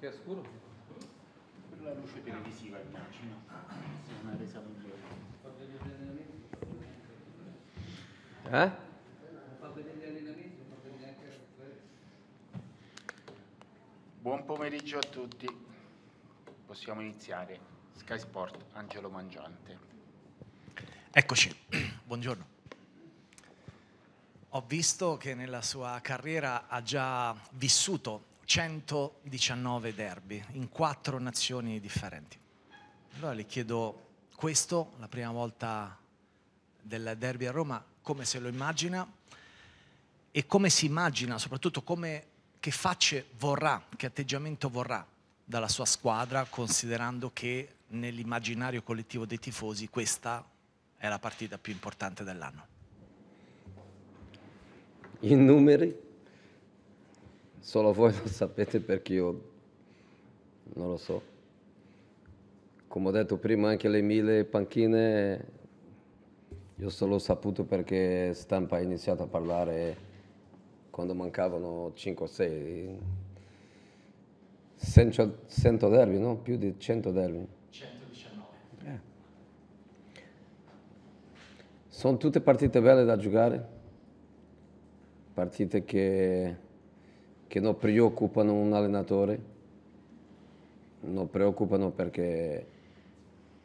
Perché è scuro? Per la luce televisiva immagino, se non è resa migliore. Eh? Buon pomeriggio a tutti, possiamo iniziare. Sky Sport, Angelo Mangiante. Eccoci, buongiorno. Ho visto che nella sua carriera ha già vissuto 119 derby in quattro nazioni differenti. Allora le chiedo questo, la prima volta del derby a Roma, come se lo immagina e come si immagina, soprattutto come, che facce vorrà, che atteggiamento vorrà dalla sua squadra, considerando che nell'immaginario collettivo dei tifosi questa è la partita più importante dell'anno. I numeri solo voi lo sapete perché io non lo so. Come ho detto prima, anche le mille panchine, io solo ho saputo perché stampa ha iniziato a parlare quando mancavano 5 o 6. 100 derby, no? Più di 100 derby. 119. Eh. Sono tutte partite belle da giocare, partite che che non preoccupano un allenatore, non preoccupano perché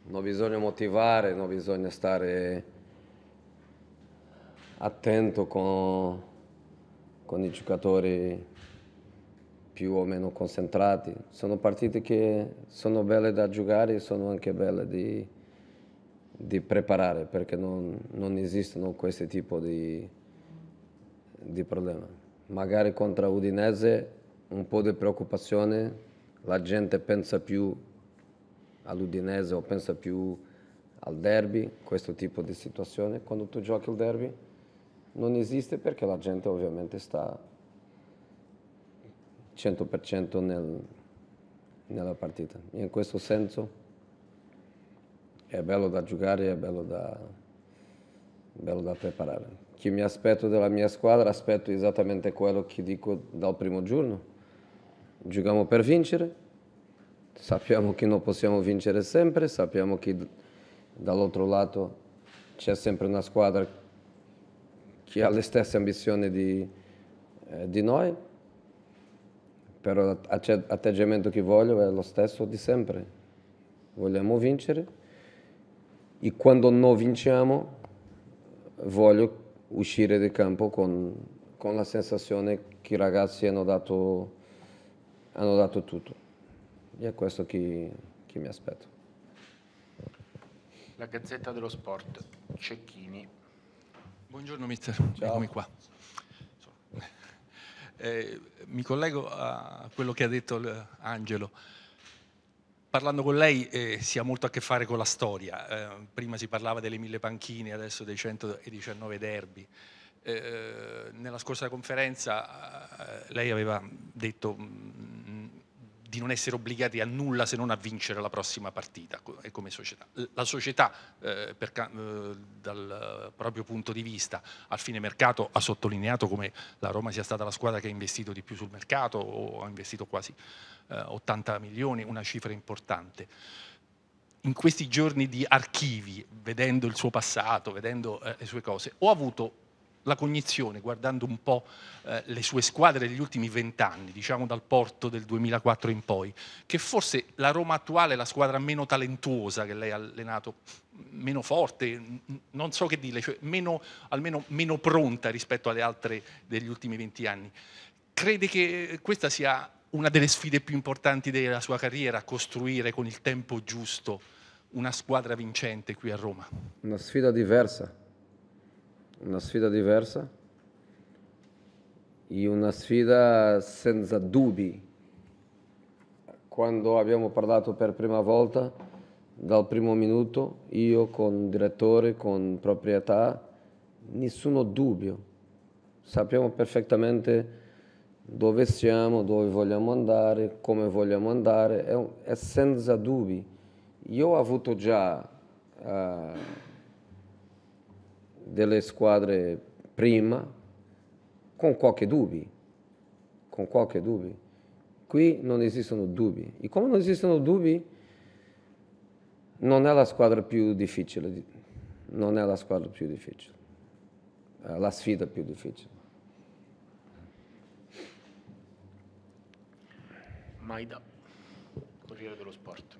non bisogna motivare, non bisogna stare attento con, con i giocatori più o meno concentrati. Sono partite che sono belle da giocare e sono anche belle di, di preparare perché non, non esistono questo tipo di, di problema magari contro Udinese un po' di preoccupazione, la gente pensa più all'Udinese o pensa più al derby, questo tipo di situazione, quando tu giochi il derby non esiste perché la gente ovviamente sta 100% nel, nella partita. In questo senso è bello da giocare, è bello da, bello da preparare. Che mi aspetto della mia squadra? Aspetto esattamente quello che dico dal primo giorno. Giochiamo per vincere, sappiamo che non possiamo vincere sempre, sappiamo che dall'altro lato c'è sempre una squadra che ha le stesse ambizioni di, eh, di noi, però l'atteggiamento che voglio è lo stesso di sempre. Vogliamo vincere e quando non vinciamo voglio uscire di campo con, con la sensazione che i ragazzi hanno dato, hanno dato tutto. E è questo che, che mi aspetto. La Gazzetta dello Sport, Cecchini. Buongiorno mister, Ciao. eccomi qua. Eh, mi collego a quello che ha detto Angelo parlando con lei eh, si ha molto a che fare con la storia. Eh, prima si parlava delle mille panchine, adesso dei 119 derby. Eh, eh, nella scorsa conferenza eh, lei aveva detto mh, mm, di non essere obbligati a nulla se non a vincere la prossima partita eh, come società. La società eh, per, eh, dal proprio punto di vista al fine mercato ha sottolineato come la Roma sia stata la squadra che ha investito di più sul mercato o ha investito quasi eh, 80 milioni, una cifra importante. In questi giorni di archivi, vedendo il suo passato, vedendo eh, le sue cose, ho avuto la cognizione, guardando un po' eh, le sue squadre degli ultimi vent'anni, diciamo dal porto del 2004 in poi, che forse la Roma attuale è la squadra meno talentuosa che lei ha allenato, meno forte, non so che dire, cioè meno, almeno meno pronta rispetto alle altre degli ultimi venti anni. Crede che eh, questa sia una delle sfide più importanti della sua carriera, costruire con il tempo giusto una squadra vincente qui a Roma? Una sfida diversa una sfida diversa e una sfida senza dubbi. Quando abbiamo parlato per prima volta, dal primo minuto, io con direttore, con proprietà, nessuno dubbio. Sappiamo perfettamente dove siamo, dove vogliamo andare, come vogliamo andare, è, è senza dubbi. Io ho avuto già... Uh, delle squadre prima, con qualche dubbio, con qualche dubbio. Qui non esistono dubbi. E come non esistono dubbi, non è la squadra più difficile, non è la squadra più difficile, è la sfida più difficile. Maida, Corriere dello Sport.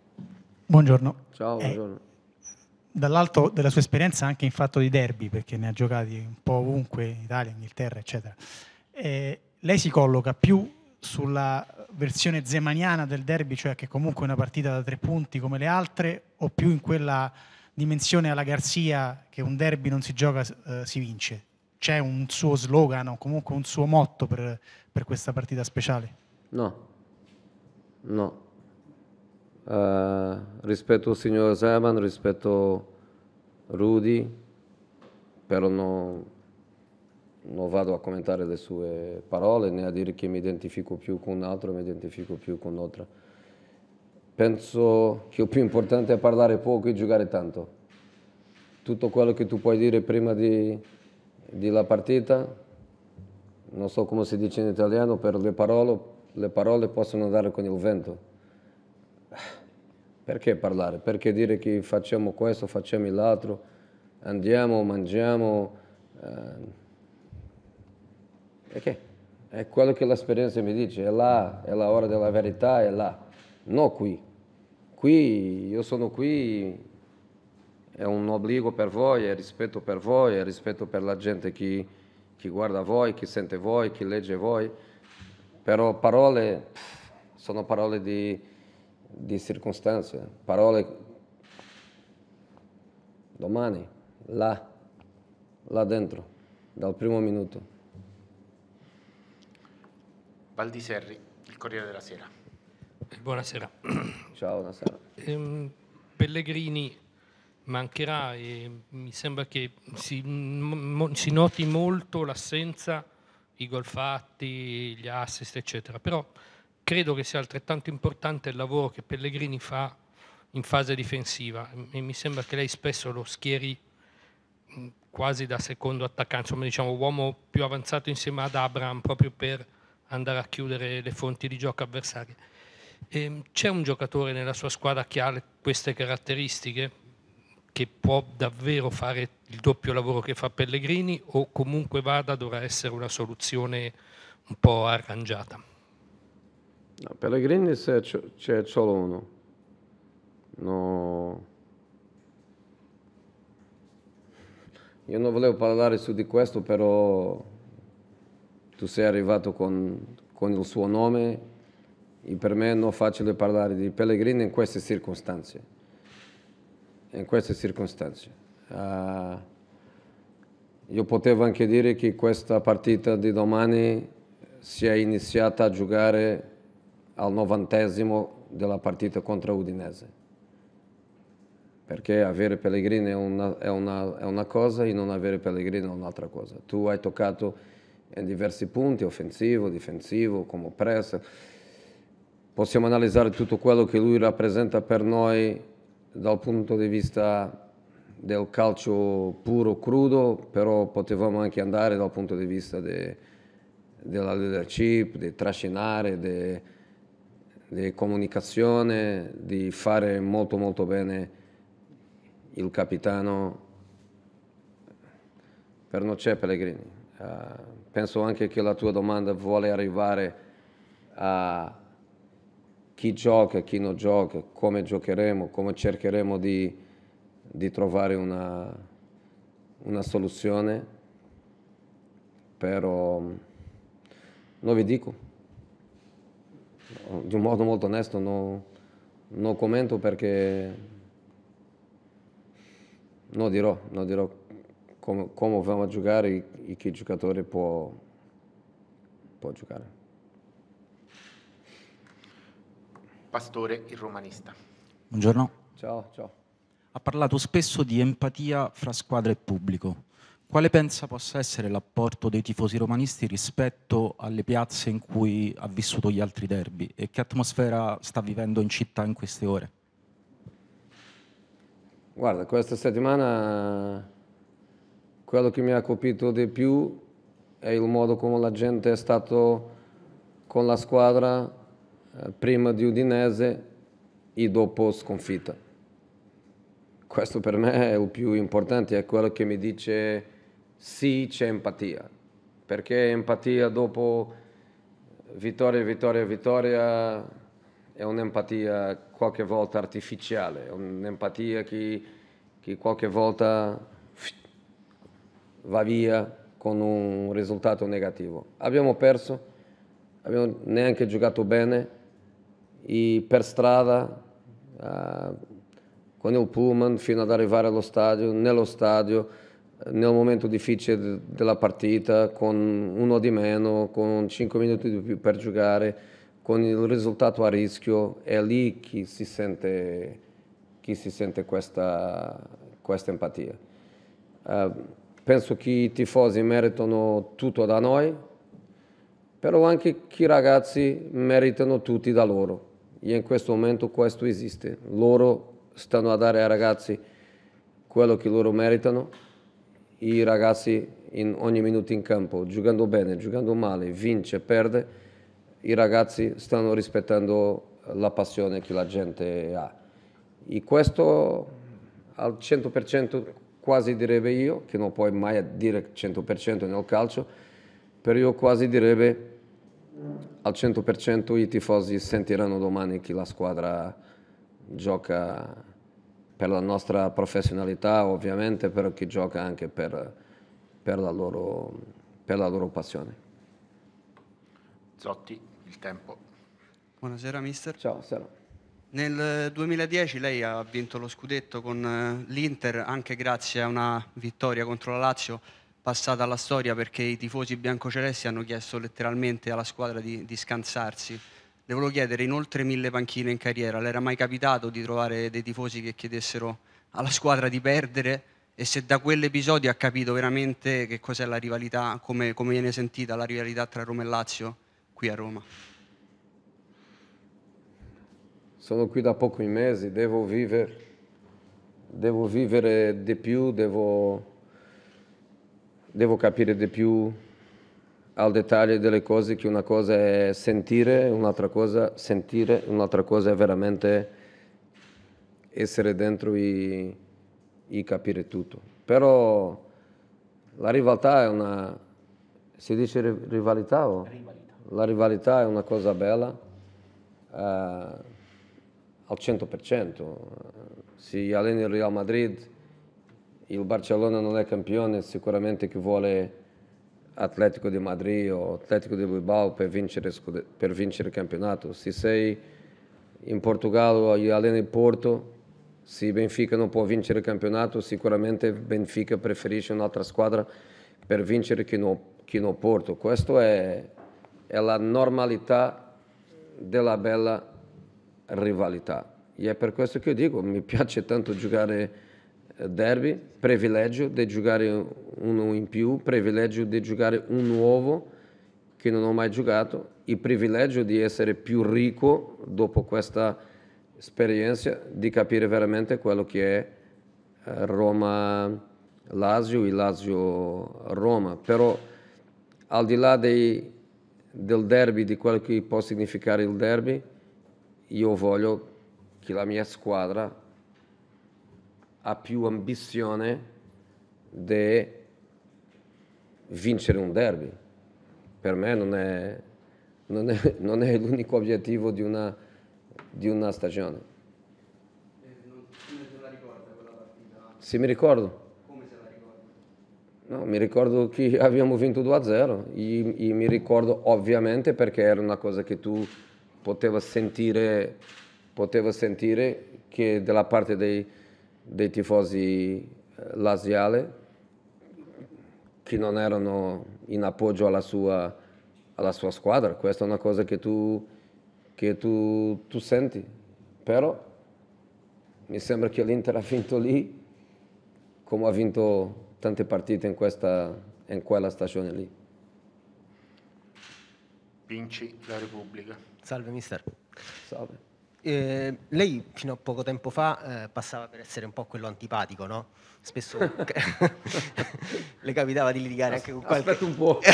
Buongiorno. Ciao, eh, buongiorno. Eh dall'alto della sua esperienza anche in fatto di derby, perché ne ha giocati un po' ovunque, in Italia, Inghilterra, eccetera. Eh, lei si colloca più sulla versione zemaniana del derby, cioè che comunque è una partita da tre punti come le altre, o più in quella dimensione alla Garzia che un derby non si gioca, eh, si vince? C'è un suo slogan o comunque un suo motto per, per questa partita speciale? No, no, eh, rispetto al signor Zeman, rispetto a Rudy, però non, non vado a commentare le sue parole né a dire che mi identifico più con un altro, mi identifico più con un'altra. Penso che il più importante è parlare poco e giocare tanto. Tutto quello che tu puoi dire prima di, di la partita, non so come si dice in italiano, però le parole, le parole possono andare con il vento. Perché parlare? Perché dire che facciamo questo, facciamo l'altro, andiamo, mangiamo? Perché? Eh, è quello che l'esperienza mi dice, è là, è la ora della verità, è là, non qui. Qui, io sono qui, è un obbligo per voi, è rispetto per voi, è rispetto per la gente che, che guarda voi, che sente voi, che legge voi, però parole sono parole di di circostanze, parole domani, là, là dentro, dal primo minuto. Valdi il Corriere della Sera. Buonasera. Ciao, buonasera. Ehm, Pellegrini mancherà e mi sembra che si, mo, si noti molto l'assenza, i gol fatti, gli assist, eccetera. Però credo che sia altrettanto importante il lavoro che Pellegrini fa in fase difensiva e mi sembra che lei spesso lo schieri quasi da secondo attaccante, insomma diciamo uomo più avanzato insieme ad Abraham proprio per andare a chiudere le fonti di gioco avversarie. E ehm, c'è un giocatore nella sua squadra che ha queste caratteristiche, che può davvero fare il doppio lavoro che fa Pellegrini o comunque vada dovrà essere una soluzione un po' arrangiata? No, Pellegrini c'è solo uno. No. Io non volevo parlare su di questo, però tu sei arrivato con, con il suo nome e per me non è facile parlare di Pellegrini in queste circostanze. In queste circostanze. Uh, io potevo anche dire che questa partita di domani si è iniziata a giocare al novantesimo della partita contro Udinese. Perché avere Pellegrini è una, è, una, è una, cosa e non avere Pellegrini è un'altra cosa. Tu hai toccato in diversi punti, offensivo, difensivo, come pressa. Possiamo analizzare tutto quello che lui rappresenta per noi dal punto di vista del calcio puro, crudo, però potevamo anche andare dal punto di vista de, della leadership, di trascinare, di di comunicazione, di fare molto molto bene il capitano per non c'è Pellegrini. Uh, eh, penso anche che la tua domanda vuole arrivare a chi gioca, chi non gioca, come giocheremo, come cercheremo di, di trovare una, una soluzione, però non vi dico di un modo molto onesto non no commento perché non dirò, no dirò come, come vanno a giocare e, e che giocatore può, può giocare. Pastore, il romanista. Buongiorno. Ciao, ciao. Ha parlato spesso di empatia fra squadra e pubblico. Quale pensa possa essere l'apporto dei tifosi romanisti rispetto alle piazze in cui ha vissuto gli altri derby e che atmosfera sta vivendo in città in queste ore? Guarda, questa settimana quello che mi ha colpito di più è il modo come la gente è stata con la squadra eh, prima di Udinese e dopo sconfitta. Questo per me è il più importante, è quello che mi dice sì c'è empatia, perché empatia dopo vittoria, vittoria, vittoria è un'empatia qualche volta artificiale, è un'empatia che, che qualche volta va via con un risultato negativo. Abbiamo perso, abbiamo neanche giocato bene e per strada uh, con il pullman fino ad arrivare allo stadio, nello stadio nel momento difficile della partita, con uno di meno, con 5 minuti di più per giocare, con il risultato a rischio, è lì che si sente, che si sente questa, questa, empatia. Uh, penso che i tifosi meritano tutto da noi, però anche i ragazzi meritano tutti da loro. E in questo momento questo esiste. Loro stanno a dare ai ragazzi quello che loro meritano i ragazzi in ogni minuto in campo, giocando bene, giocando male, vince, perde, i ragazzi stanno rispettando la passione che la gente ha. E questo al 100% quasi direbbe io, che non puoi mai dire 100% nel calcio, però io quasi direbbe al 100% i tifosi sentiranno domani che la squadra gioca per la nostra professionalità ovviamente, però chi gioca anche per, per, la, loro, per la loro passione. Zotti, il tempo. Buonasera mister. Ciao, Sera. Nel 2010 eh, lei ha vinto lo scudetto con eh, l'Inter anche grazie a una vittoria contro la Lazio passata alla storia perché i tifosi biancocelesti hanno chiesto letteralmente alla squadra di, di scansarsi. Le volevo chiedere, inoltre mille panchine in carriera, le era mai capitato di trovare dei tifosi che chiedessero alla squadra di perdere e se da quell'episodio ha capito veramente che cos'è la rivalità, come, come viene sentita la rivalità tra Roma e Lazio qui a Roma? Sono qui da pochi mesi, devo vivere, devo vivere di più, devo, devo capire di più al dettaglio delle cose che una cosa è sentire, un'altra cosa sentire, un'altra cosa è veramente essere dentro e, e capire tutto. Però la rivalità è una... si dice rivalità o? Rivalità. La rivalità è una cosa bella uh, al 100%. Se allena il Real Madrid, il Barcellona non è campione, sicuramente chi vuole Atlético di Madrid o Atletico di Bilbao per vincere, per vincere il campionato. Se sei in Portogallo e allena il Porto, se Benfica non può vincere il campionato, sicuramente Benfica preferisce un'altra squadra per vincere che non, che non Porto. Questa è, è la normalità della bella rivalità. E è per questo che io dico, mi piace tanto giocare derby, privilegio di giocare uno um in più, privilegio di giocare un um nuovo che non ho mai giocato, il privilegio di essere più ricco dopo questa esperienza, di capire veramente quello che è eh, Roma-Lazio e Lazio-Roma. Però al di là dei, del derby, di quello che può significare il derby, io voglio che la mia squadra ha più ambizione di vincere un derby. Per me non è, non è, non è l'unico obiettivo di una, di una stagione. Eh, mi ricordo. Come se la ricorda? No, mi ricordo che abbiamo vinto 2-0. e, io mi ricordo ovviamente perché era una cosa che tu potevi sentire, poteva sentire che dalla parte dei, dei tifosi eh, laziale che non erano in appoggio alla sua, alla sua squadra. Questa è una cosa che tu, che tu, tu senti. Però mi sembra che l'Inter ha vinto lì come ha vinto tante partite in, questa, in quella stagione lì. Vinci la Repubblica. Salve mister. Salve eh, lei fino a poco tempo fa eh, passava per essere un po' quello antipatico, no? Spesso le capitava di litigare As- anche con qualche... Aspetta un po'.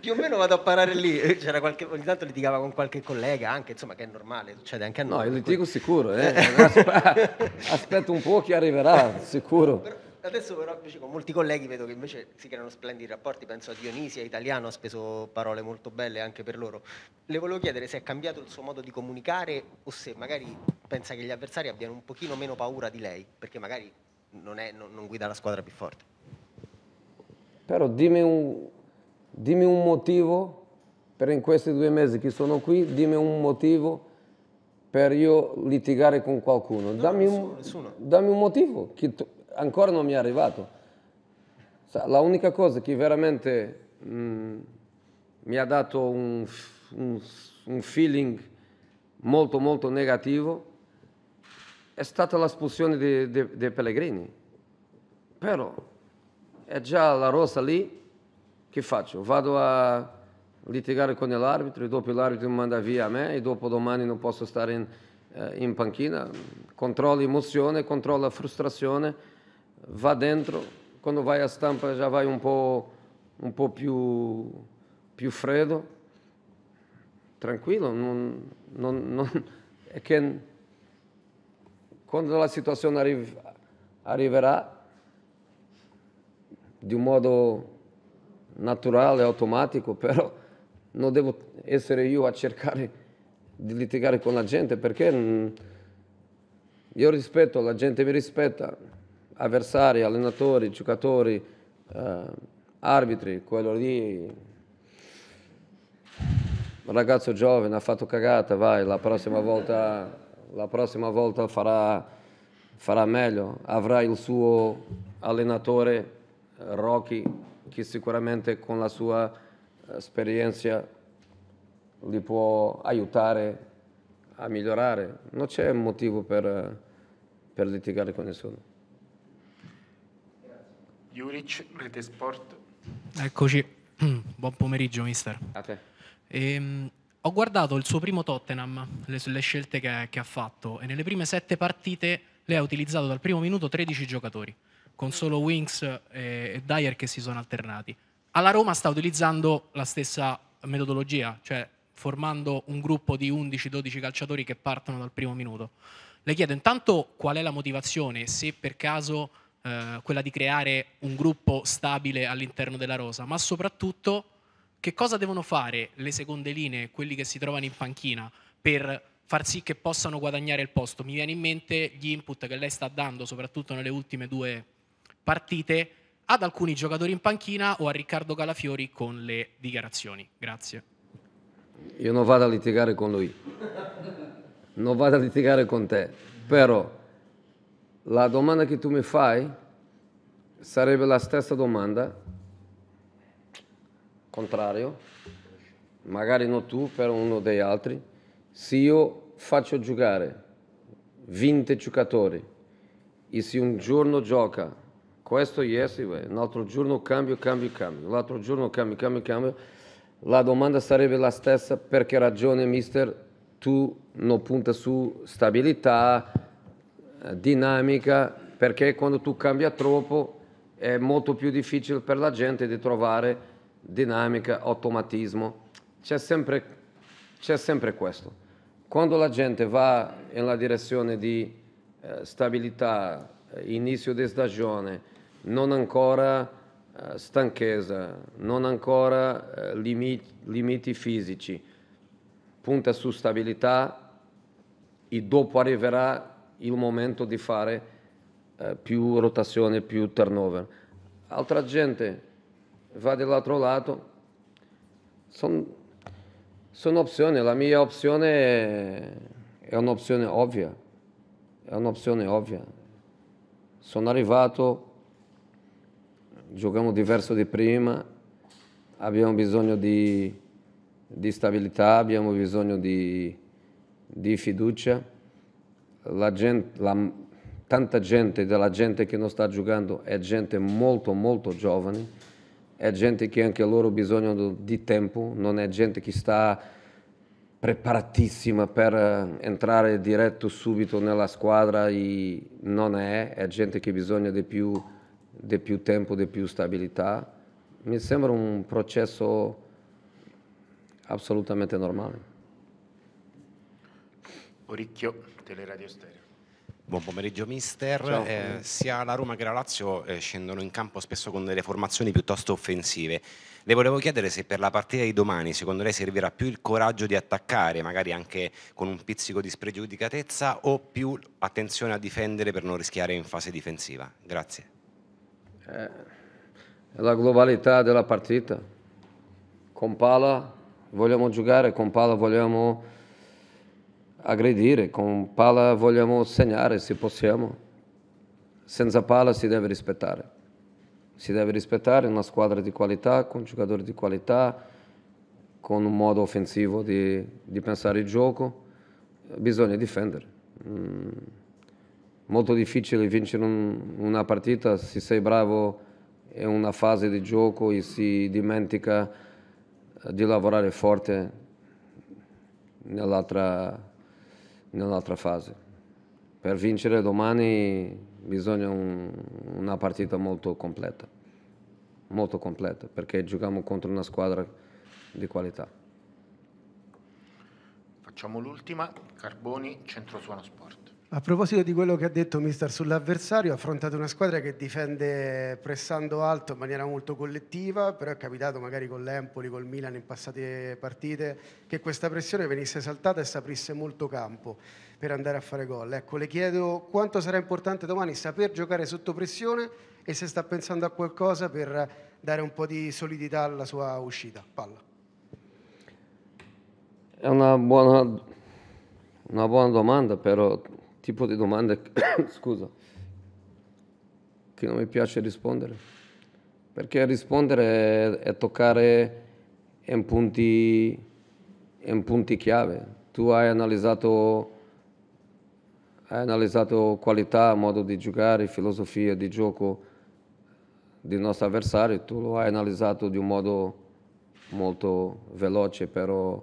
Più o meno vado a parare lì, C'era qualche... ogni tanto litigava con qualche collega anche, insomma che è normale, succede anche a noi. No, io litigo cui... sicuro, eh. aspetta un po' che arriverà, sicuro. Però Adesso però invece con molti colleghi vedo che invece si creano splendidi rapporti, penso a Dionisia, italiano, ha speso parole molto belle anche per loro. Le volevo chiedere se è cambiato il suo modo di comunicare o se magari pensa che gli avversari abbiano un pochino meno paura di lei, perché magari non, è, non, non guida la squadra più forte. Però dimmi un, dimmi un motivo per in questi due mesi che sono qui, dimmi un motivo per io litigare con qualcuno. No, dammi, nessuno, un, nessuno. dammi, un, motivo che tu, ancora non mi è arrivato. La unica cosa che veramente mh, mm, mi ha dato un, un, un, feeling molto molto negativo è stata l'espulsione di, di, di Pellegrini. Però è già la rossa lì, che faccio? Vado a litigare con l'arbitro e dopo l'arbitro mi manda via a me e dopo domani non posso stare in, eh, in panchina. Controllo emozione, controllo frustrazione va dentro, quando vai a stampa già vai un um po', un um po più, più, freddo, tranquillo, non, non, non, è che quando la situazione arri arriverà di un modo naturale, automatico, però non devo essere io a cercare di litigare con la gente perché mm, io rispetto, la gente mi rispetta, avversari, allenatori, giocatori, eh, arbitri, quello lì un ragazzo giovane ha fatto cagata, vai, la prossima volta, la prossima volta farà, farà, meglio, avrà il suo allenatore Rocky che sicuramente con la sua esperienza li può aiutare a migliorare, non c'è motivo per, per litigare con nessuno. Juric, Rete Sport. Eccoci, buon pomeriggio mister. A te. Ehm, ho guardato il suo primo Tottenham, le, le scelte che, che, ha fatto e nelle prime sette partite lei ha utilizzato dal primo minuto 13 giocatori, con solo Winks e, e Dyer che si sono alternati. Alla Roma sta utilizzando la stessa metodologia, cioè formando un gruppo di 11-12 calciatori che partono dal primo minuto. Le chiedo intanto qual è la motivazione, se per caso eh, quella di creare un gruppo stabile all'interno della rosa, ma soprattutto che cosa devono fare le seconde linee, quelli che si trovano in panchina, per far sì che possano guadagnare il posto. Mi viene in mente gli input che lei sta dando, soprattutto nelle ultime due partite, ad alcuni giocatori in panchina o a Riccardo Calafiori con le dichiarazioni. Grazie. Io non vado a litigare con lui, non vado a litigare con te, però la domanda che tu mi fai sarebbe la stessa domanda, contrario, magari non tu, però uno degli altri, se io faccio giocare 20 giocatori e se un giorno gioca questo yes, un altro giorno cambio, cambio, cambio, l'altro giorno cambio, cambio, cambio, la domanda sarebbe la stessa, perché ragione mister tu non punta su stabilità, eh, dinamica, perché quando tu cambia troppo è molto più difficile per la gente di trovare dinamica, automatismo. C'è sempre, c'è sempre questo. Quando la gente va nella direzione di eh, stabilità, eh, inizio di stagione, non ancora eh, stanchezza, non ancora eh, limiti, limiti fisici, punta su stabilità e dopo arriverà il momento di fare eh, più rotazione, più turnover. Altra gente va dall'altro lato, sono son opzioni, la mia opzione è un'opzione ovvia, è un'opzione ovvia. Sono arrivato, giochiamo diverso di prima, abbiamo bisogno di, di stabilità, abbiamo bisogno di, di fiducia la gente, la, tanta gente della gente che non sta giocando è gente molto molto giovane, è gente che anche loro bisogno di tempo, non è gente che sta preparatissima per eh, entrare diretto subito nella squadra e non è, è gente che bisogna di più, di più tempo, di più stabilità. Mi sembra un processo assolutamente normale. Oricchio, Teleradio Stereo. Buon pomeriggio mister, eh, sia la Roma che la Lazio eh, scendono in campo spesso con delle formazioni piuttosto offensive. Le volevo chiedere se per la partita di domani secondo lei servirà più il coraggio di attaccare, magari anche con un pizzico di spregiudicatezza o più attenzione a difendere per non rischiare in fase difensiva. Grazie. Eh, la globalità della partita. Con palla vogliamo giocare, con palla vogliamo aggredire, con pala vogliamo segnare se possiamo, senza pala si deve rispettare. Si deve rispettare una squadra di qualità, con giocatori di qualità, con un modo offensivo di, di pensare il gioco, bisogna difendere. Mm. Molto difficile vincere un, una partita se sei bravo in una fase di gioco e si dimentica di lavorare forte nell'altra nell'altra fase. Per vincere domani bisogna un, una partita molto completa, molto completa, perché giochiamo contro una squadra di qualità. Facciamo l'ultima, Carboni, Centrosuono Sport. A proposito di quello che ha detto Mister sull'avversario, ha affrontato una squadra che difende pressando alto in maniera molto collettiva, però è capitato magari con l'Empoli, col Milan in passate partite, che questa pressione venisse saltata e si aprisse molto campo per andare a fare gol. Ecco, le chiedo quanto sarà importante domani saper giocare sotto pressione e se sta pensando a qualcosa per dare un po' di solidità alla sua uscita. Palla. È una buona, una buona domanda, però tipo di domande scusa, che non mi piace rispondere, perché rispondere è, è toccare in punti, in punti chiave. Tu hai analizzato, hai analizzato qualità, modo di giocare, filosofia di gioco del nostro avversario, tu lo hai analizzato di un modo molto veloce, però,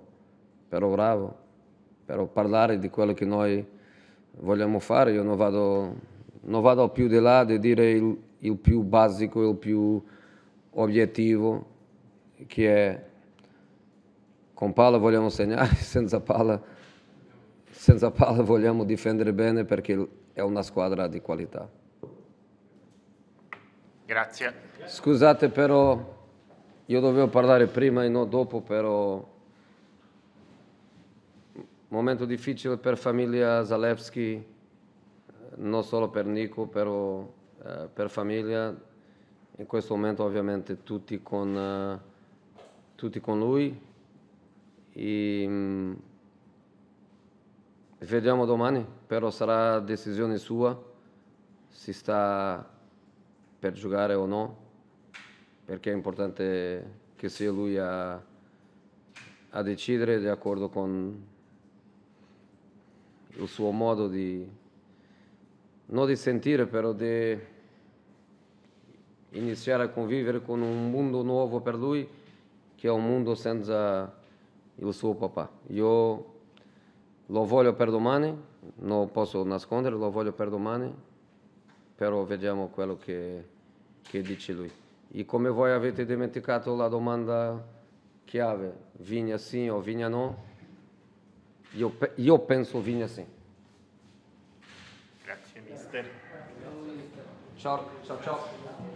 però bravo. Però parlare di quello che noi vogliamo fare. Io non vado, non vado più di là di dire il, il più basico, il più obiettivo, che è con palla vogliamo segnare, senza palla, senza palla vogliamo difendere bene perché è una squadra di qualità. Grazie. Scusate però, io dovevo parlare prima e non dopo, però momento difficile per famiglia Zalewski, eh, non solo per Nico, però eh, per famiglia. In questo momento ovviamente tutti con, eh, tutti con lui. E, mh, mm, vediamo domani, però sarà decisione sua se sta per giocare o no, perché è importante che sia lui a, a decidere accordo con, il suo modo di, non di sentire, però di iniziare a convivere con un mondo nuovo per lui, che è un mondo senza il suo papà. Io lo voglio per domani, non posso nascondere, lo voglio per domani, però vediamo quello che, che dice lui. E come voi avete dimenticato la domanda chiave, vigna sì o vigna no? E eu, e eu penso o vinho assim. Grazie, mister. Tchau, tchau, tchau.